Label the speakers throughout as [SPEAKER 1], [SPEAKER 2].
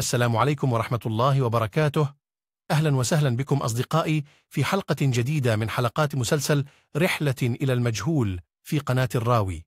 [SPEAKER 1] السلام عليكم ورحمة الله وبركاته أهلا وسهلا بكم أصدقائي في حلقة جديدة من حلقات مسلسل رحلة إلى المجهول في قناة الراوي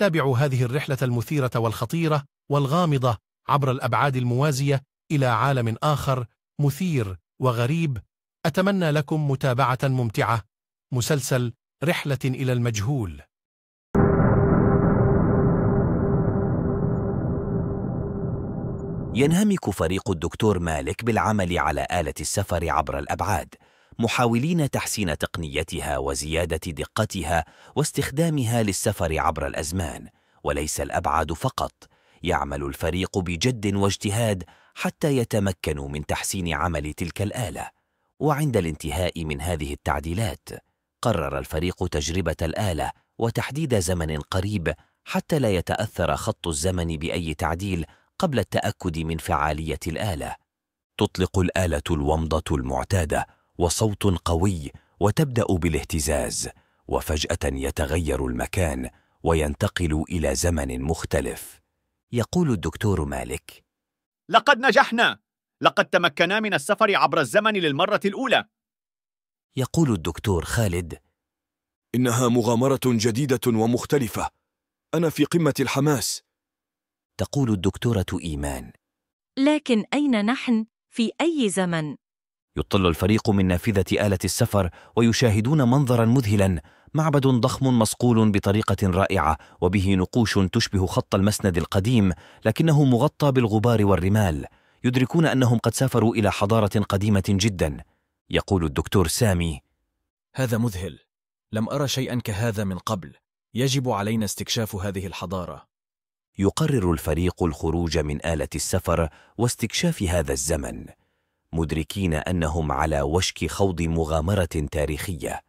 [SPEAKER 1] تابعوا هذه الرحلة المثيرة والخطيرة والغامضة عبر الأبعاد الموازية إلى عالم آخر مثير وغريب أتمنى لكم متابعة ممتعة مسلسل رحلة إلى المجهول ينهمك فريق الدكتور مالك بالعمل على آلة السفر عبر الأبعاد محاولين تحسين تقنيتها وزيادة دقتها واستخدامها للسفر عبر الأزمان وليس الأبعاد فقط يعمل الفريق بجد واجتهاد حتى يتمكنوا من تحسين عمل تلك الآلة وعند الانتهاء من هذه التعديلات قرر الفريق تجربة الآلة وتحديد زمن قريب حتى لا يتأثر خط الزمن بأي تعديل قبل التأكد من فعالية الآلة تطلق الآلة الومضة المعتادة وصوت قوي وتبدأ بالاهتزاز وفجأة يتغير المكان وينتقل إلى زمن مختلف يقول الدكتور مالك
[SPEAKER 2] لقد نجحنا لقد تمكنا من السفر عبر الزمن للمرة الأولى
[SPEAKER 1] يقول الدكتور خالد إنها مغامرة جديدة ومختلفة أنا في قمة الحماس تقول الدكتورة إيمان
[SPEAKER 2] لكن أين نحن في أي زمن؟
[SPEAKER 1] يطل الفريق من نافذة آلة السفر ويشاهدون منظرا مذهلا معبد ضخم مصقول بطريقة رائعة وبه نقوش تشبه خط المسند القديم لكنه مغطى بالغبار والرمال يدركون أنهم قد سافروا إلى حضارة قديمة جدا يقول الدكتور سامي هذا مذهل لم أرى شيئا كهذا من قبل يجب علينا استكشاف هذه الحضارة يقرر الفريق الخروج من آلة السفر واستكشاف هذا الزمن مدركين أنهم على وشك خوض مغامرة تاريخية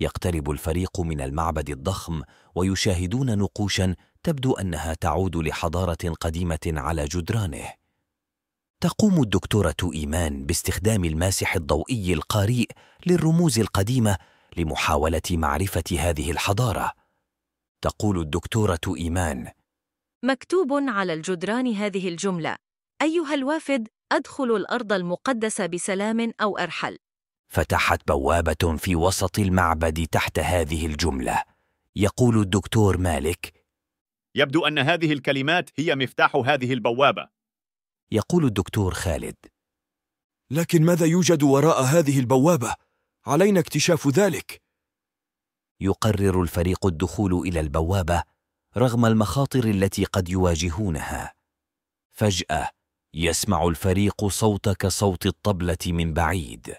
[SPEAKER 1] يقترب الفريق من المعبد الضخم ويشاهدون نقوشا تبدو أنها تعود لحضارة قديمة على جدرانه تقوم الدكتورة إيمان باستخدام الماسح الضوئي القارئ للرموز القديمة لمحاولة معرفة هذه الحضارة تقول الدكتورة إيمان مكتوب على الجدران هذه الجملة أيها الوافد أدخل الأرض المقدسة بسلام أو أرحل فتحت بوابة في وسط المعبد تحت هذه الجملة يقول الدكتور
[SPEAKER 2] مالك يبدو أن هذه الكلمات هي مفتاح هذه البوابة
[SPEAKER 1] يقول الدكتور خالد لكن ماذا يوجد وراء هذه البوابة؟ علينا اكتشاف ذلك يقرر الفريق الدخول الى البوابه رغم المخاطر التي قد يواجهونها فجاه يسمع الفريق صوت كصوت الطبله من بعيد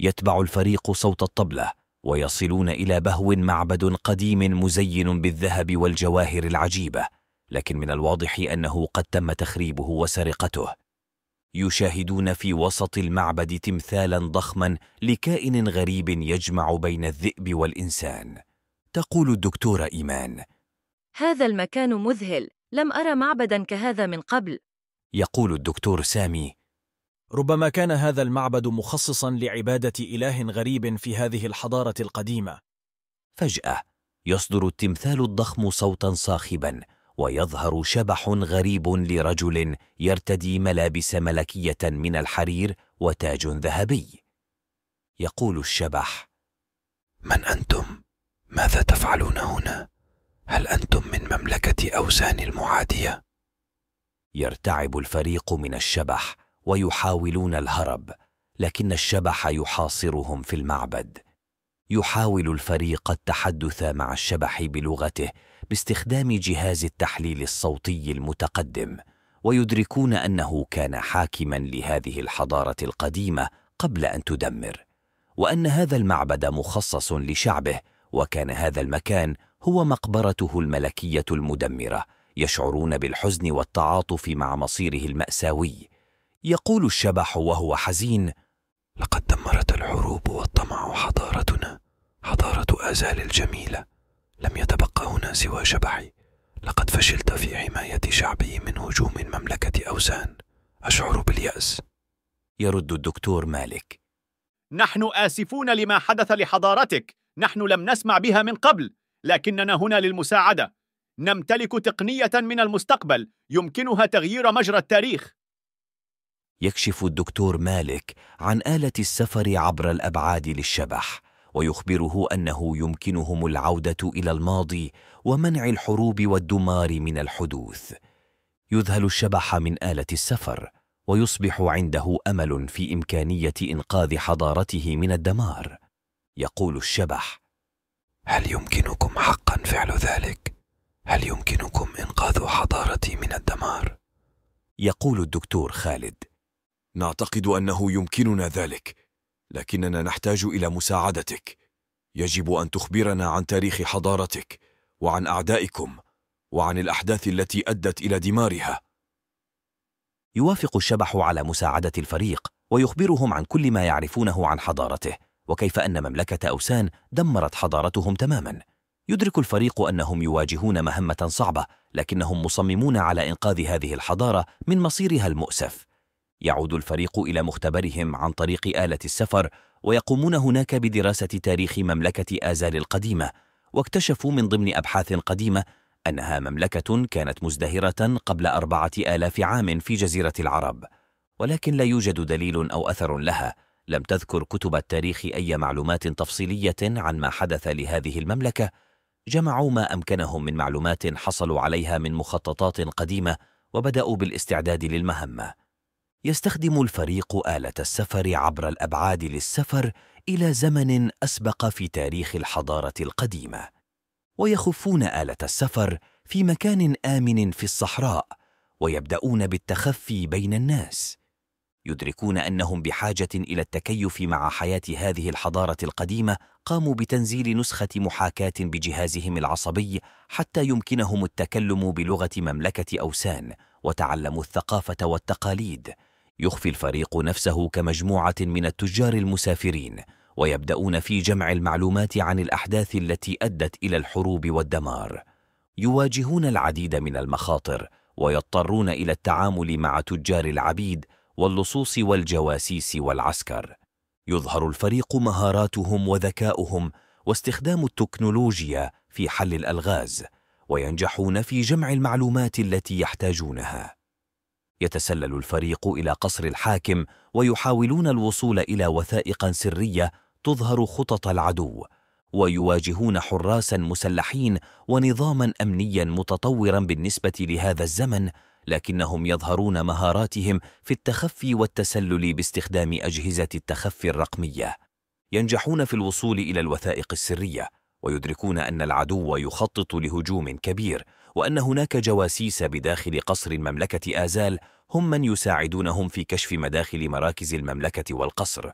[SPEAKER 1] يتبع الفريق صوت الطبله ويصلون الى بهو معبد قديم مزين بالذهب والجواهر العجيبه لكن من الواضح انه قد تم تخريبه وسرقته يشاهدون في وسط المعبد تمثالا ضخما لكائن غريب يجمع بين الذئب والإنسان تقول الدكتورة إيمان هذا المكان مذهل لم أرى معبدا كهذا من قبل يقول الدكتور سامي ربما كان هذا المعبد مخصصا لعبادة إله غريب في هذه الحضارة القديمة فجأة يصدر التمثال الضخم صوتا صاخبا ويظهر شبح غريب لرجل يرتدي ملابس ملكية من الحرير وتاج ذهبي. يقول الشبح: من أنتم؟ ماذا تفعلون هنا؟ هل أنتم من مملكة أوزان المعادية؟ يرتعب الفريق من الشبح ويحاولون الهرب، لكن الشبح يحاصرهم في المعبد. يحاول الفريق التحدث مع الشبح بلغته باستخدام جهاز التحليل الصوتي المتقدم ويدركون انه كان حاكما لهذه الحضاره القديمه قبل ان تدمر وان هذا المعبد مخصص لشعبه وكان هذا المكان هو مقبرته الملكيه المدمره يشعرون بالحزن والتعاطف مع مصيره الماساوي يقول الشبح وهو حزين لقد دمرت الحروب والطمع حضارتنا حضاره ازال الجميله لم يتبقى هنا سوى شبحي لقد فشلت في حماية شعبي من هجوم مملكة أوزان أشعر باليأس يرد الدكتور مالك
[SPEAKER 2] نحن آسفون لما حدث لحضارتك نحن لم نسمع بها من قبل لكننا هنا للمساعدة نمتلك تقنية من المستقبل يمكنها تغيير مجرى التاريخ
[SPEAKER 1] يكشف الدكتور مالك عن آلة السفر عبر الأبعاد للشبح ويخبره أنه يمكنهم العودة إلى الماضي ومنع الحروب والدمار من الحدوث يذهل الشبح من آلة السفر ويصبح عنده أمل في إمكانية إنقاذ حضارته من الدمار يقول الشبح هل يمكنكم حقا فعل ذلك؟ هل يمكنكم إنقاذ حضارتي من الدمار؟ يقول الدكتور خالد نعتقد أنه يمكننا ذلك لكننا نحتاج إلى مساعدتك يجب أن تخبرنا عن تاريخ حضارتك وعن أعدائكم وعن الأحداث التي أدت إلى دمارها يوافق الشبح على مساعدة الفريق ويخبرهم عن كل ما يعرفونه عن حضارته وكيف أن مملكة أوسان دمرت حضارتهم تماما يدرك الفريق أنهم يواجهون مهمة صعبة لكنهم مصممون على إنقاذ هذه الحضارة من مصيرها المؤسف يعود الفريق إلى مختبرهم عن طريق آلة السفر ويقومون هناك بدراسة تاريخ مملكة آزال القديمة واكتشفوا من ضمن أبحاث قديمة أنها مملكة كانت مزدهرة قبل أربعة آلاف عام في جزيرة العرب ولكن لا يوجد دليل أو أثر لها لم تذكر كتب التاريخ أي معلومات تفصيلية عن ما حدث لهذه المملكة جمعوا ما أمكنهم من معلومات حصلوا عليها من مخططات قديمة وبدأوا بالاستعداد للمهمة يستخدم الفريق آلة السفر عبر الأبعاد للسفر إلى زمن أسبق في تاريخ الحضارة القديمة، ويخفون آلة السفر في مكان آمن في الصحراء، ويبدأون بالتخفي بين الناس. يدركون أنهم بحاجة إلى التكيف مع حياة هذه الحضارة القديمة، قاموا بتنزيل نسخة محاكاة بجهازهم العصبي حتى يمكنهم التكلم بلغة مملكة أوسان، وتعلموا الثقافة والتقاليد، يخفي الفريق نفسه كمجموعة من التجار المسافرين ويبدأون في جمع المعلومات عن الأحداث التي أدت إلى الحروب والدمار يواجهون العديد من المخاطر ويضطرون إلى التعامل مع تجار العبيد واللصوص والجواسيس والعسكر يظهر الفريق مهاراتهم وذكاؤهم واستخدام التكنولوجيا في حل الألغاز وينجحون في جمع المعلومات التي يحتاجونها يتسلل الفريق إلى قصر الحاكم ويحاولون الوصول إلى وثائق سرية تظهر خطط العدو ويواجهون حراسا مسلحين ونظاما أمنيا متطورا بالنسبة لهذا الزمن لكنهم يظهرون مهاراتهم في التخفي والتسلل باستخدام أجهزة التخفي الرقمية ينجحون في الوصول إلى الوثائق السرية ويدركون أن العدو يخطط لهجوم كبير وأن هناك جواسيس بداخل قصر المملكة آزال هم من يساعدونهم في كشف مداخل مراكز المملكة والقصر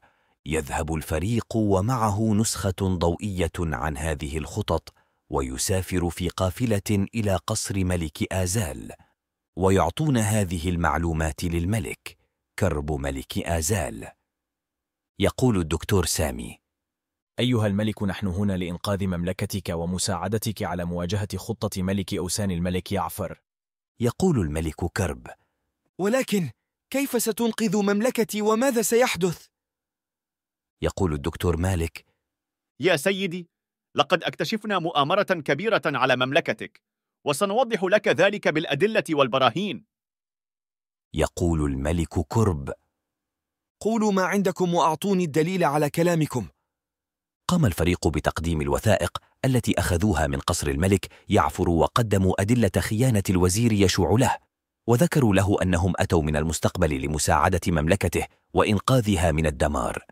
[SPEAKER 1] يذهب الفريق ومعه نسخة ضوئية عن هذه الخطط ويسافر في قافلة إلى قصر ملك آزال ويعطون هذه المعلومات للملك كرب ملك آزال يقول الدكتور سامي أيها الملك نحن هنا لإنقاذ مملكتك ومساعدتك على مواجهة خطة ملك أوسان الملك يعفر يقول الملك كرب ولكن كيف ستنقذ مملكتي وماذا سيحدث؟
[SPEAKER 2] يقول الدكتور مالك يا سيدي لقد اكتشفنا مؤامرة كبيرة على مملكتك وسنوضح لك ذلك بالأدلة والبراهين
[SPEAKER 1] يقول الملك كرب قولوا ما
[SPEAKER 2] عندكم وأعطوني الدليل على كلامكم
[SPEAKER 1] قام الفريق بتقديم الوثائق التي أخذوها من قصر الملك يعفر وقدموا أدلة خيانة الوزير يشوع له وذكروا له أنهم أتوا من المستقبل لمساعدة مملكته وإنقاذها من الدمار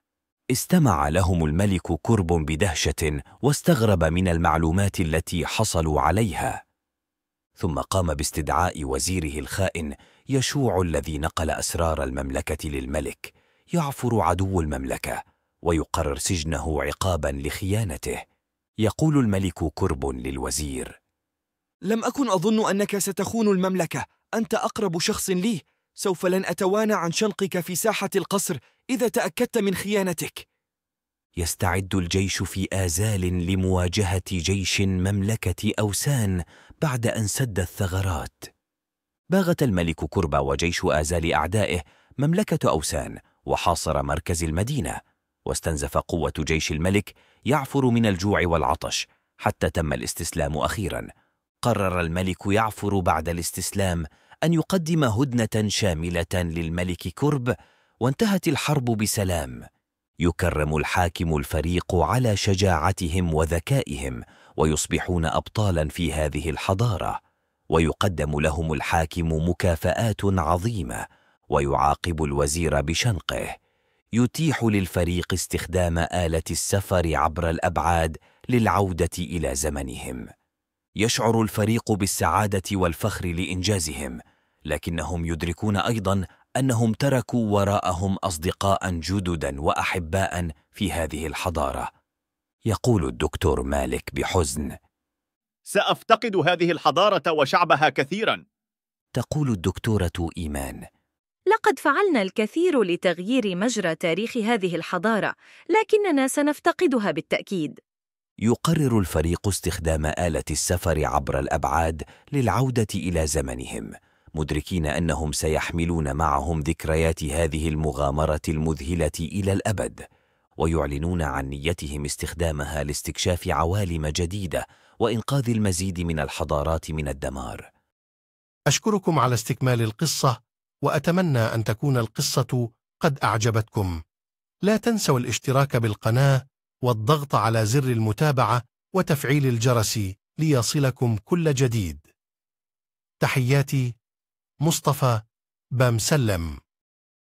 [SPEAKER 1] استمع لهم الملك كرب بدهشة واستغرب من المعلومات التي حصلوا عليها ثم قام باستدعاء وزيره الخائن يشوع الذي نقل أسرار المملكة للملك يعفر عدو المملكة ويقرر سجنه عقابا لخيانته يقول الملك كرب للوزير لم أكن أظن أنك ستخون المملكة أنت أقرب شخص لي سوف لن أتوانى عن شنقك في ساحة القصر إذا تأكدت من خيانتك يستعد الجيش في آزال لمواجهة جيش مملكة أوسان بعد أن سد الثغرات باغت الملك كربا وجيش آزال أعدائه مملكة أوسان وحاصر مركز المدينة واستنزف قوة جيش الملك يعفر من الجوع والعطش حتى تم الاستسلام أخيرا قرر الملك يعفر بعد الاستسلام أن يقدم هدنة شاملة للملك كرب وانتهت الحرب بسلام يكرم الحاكم الفريق على شجاعتهم وذكائهم ويصبحون أبطالا في هذه الحضارة ويقدم لهم الحاكم مكافآت عظيمة ويعاقب الوزير بشنقه يتيح للفريق استخدام آلة السفر عبر الأبعاد للعودة إلى زمنهم. يشعر الفريق بالسعادة والفخر لإنجازهم، لكنهم يدركون أيضاً أنهم تركوا وراءهم أصدقاء جددا وأحباء في هذه الحضارة. يقول الدكتور مالك بحزن:
[SPEAKER 2] سأفتقد هذه الحضارة وشعبها كثيرا.
[SPEAKER 1] تقول الدكتورة إيمان:
[SPEAKER 2] لقد فعلنا الكثير لتغيير مجرى تاريخ هذه الحضارة، لكننا سنفتقدها بالتأكيد.
[SPEAKER 1] يقرر الفريق استخدام آلة السفر عبر الأبعاد للعودة إلى زمنهم، مدركين أنهم سيحملون معهم ذكريات هذه المغامرة المذهلة إلى الأبد، ويعلنون عن نيتهم استخدامها لاستكشاف عوالم جديدة وإنقاذ المزيد من الحضارات من الدمار. أشكركم على استكمال القصة وأتمنى أن تكون القصة قد أعجبتكم لا تنسوا الاشتراك بالقناة والضغط على زر المتابعة وتفعيل الجرس ليصلكم كل جديد
[SPEAKER 2] تحياتي مصطفى بامسلم